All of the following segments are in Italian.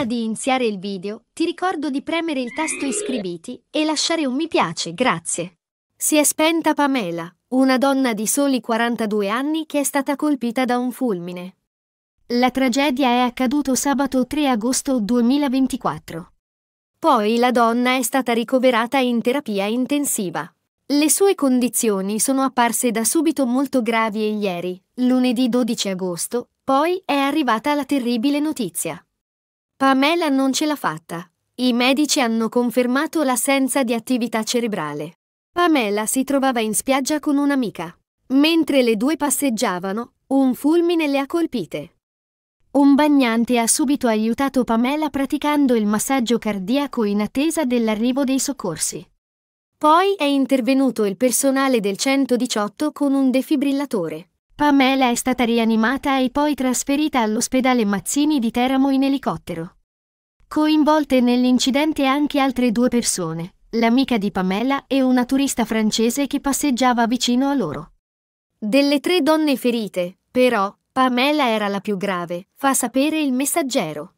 Prima di iniziare il video, ti ricordo di premere il tasto iscriviti e lasciare un mi piace, grazie. Si è spenta Pamela, una donna di soli 42 anni che è stata colpita da un fulmine. La tragedia è accaduta sabato 3 agosto 2024. Poi la donna è stata ricoverata in terapia intensiva. Le sue condizioni sono apparse da subito molto gravi e ieri, lunedì 12 agosto, poi è arrivata la terribile notizia. Pamela non ce l'ha fatta. I medici hanno confermato l'assenza di attività cerebrale. Pamela si trovava in spiaggia con un'amica. Mentre le due passeggiavano, un fulmine le ha colpite. Un bagnante ha subito aiutato Pamela praticando il massaggio cardiaco in attesa dell'arrivo dei soccorsi. Poi è intervenuto il personale del 118 con un defibrillatore. Pamela è stata rianimata e poi trasferita all'ospedale Mazzini di Teramo in elicottero. Coinvolte nell'incidente anche altre due persone, l'amica di Pamela e una turista francese che passeggiava vicino a loro. Delle tre donne ferite, però, Pamela era la più grave, fa sapere il messaggero.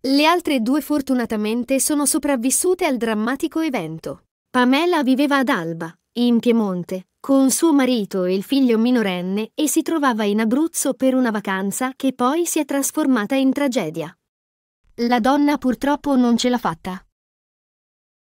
Le altre due fortunatamente sono sopravvissute al drammatico evento. Pamela viveva ad Alba, in Piemonte, con suo marito e il figlio minorenne e si trovava in Abruzzo per una vacanza che poi si è trasformata in tragedia. La donna purtroppo non ce l'ha fatta.